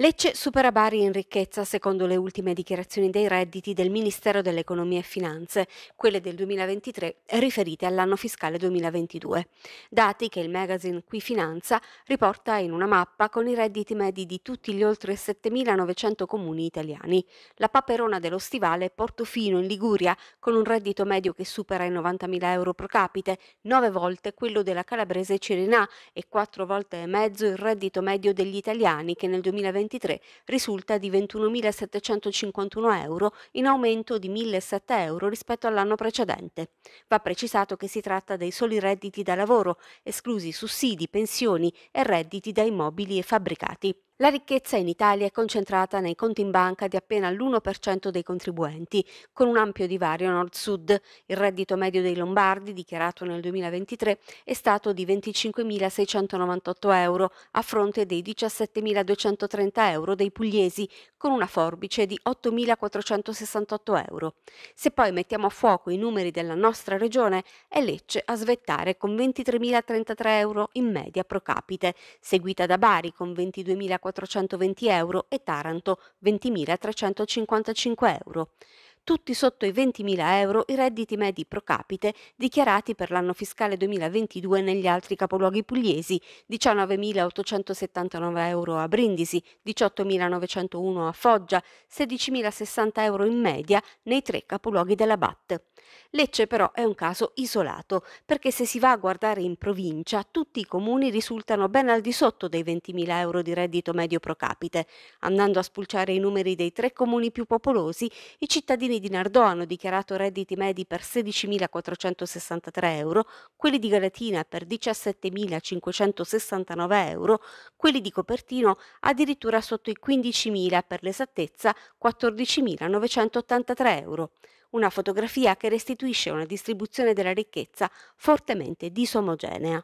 Lecce supera Bari in ricchezza secondo le ultime dichiarazioni dei redditi del Ministero dell'Economia e Finanze, quelle del 2023 riferite all'anno fiscale 2022, dati che il magazine Qui Finanza riporta in una mappa con i redditi medi di tutti gli oltre 7.900 comuni italiani. La Paperona dello Stivale è Portofino in Liguria con un reddito medio che supera i 90.000 euro pro capite, 9 volte quello della calabrese Cirinà e 4 volte e mezzo il reddito medio degli italiani che nel 2022 2023 risulta di 21.751 euro in aumento di 1.007 euro rispetto all'anno precedente. Va precisato che si tratta dei soli redditi da lavoro, esclusi sussidi, pensioni e redditi da immobili e fabbricati. La ricchezza in Italia è concentrata nei conti in banca di appena l'1% dei contribuenti, con un ampio divario nord-sud. Il reddito medio dei lombardi, dichiarato nel 2023, è stato di 25.698 euro, a fronte dei 17.230 euro dei pugliesi, con una forbice di 8.468 euro. Se poi mettiamo a fuoco i numeri della nostra regione, è Lecce a svettare con 23.033 euro in media pro capite, seguita da Bari con 22.400 420 euro e Taranto 20.355 euro tutti sotto i 20.000 euro i redditi medi pro capite dichiarati per l'anno fiscale 2022 negli altri capoluoghi pugliesi, 19.879 euro a Brindisi, 18.901 a Foggia, 16.060 euro in media nei tre capoluoghi della BAT. Lecce però è un caso isolato, perché se si va a guardare in provincia, tutti i comuni risultano ben al di sotto dei 20.000 euro di reddito medio pro capite. Andando a spulciare i numeri dei tre comuni più popolosi, i cittadini quelli di Nardò hanno dichiarato redditi medi per 16.463 euro, quelli di Galatina per 17.569 euro, quelli di Copertino addirittura sotto i 15.000, per l'esattezza 14.983 euro. Una fotografia che restituisce una distribuzione della ricchezza fortemente disomogenea.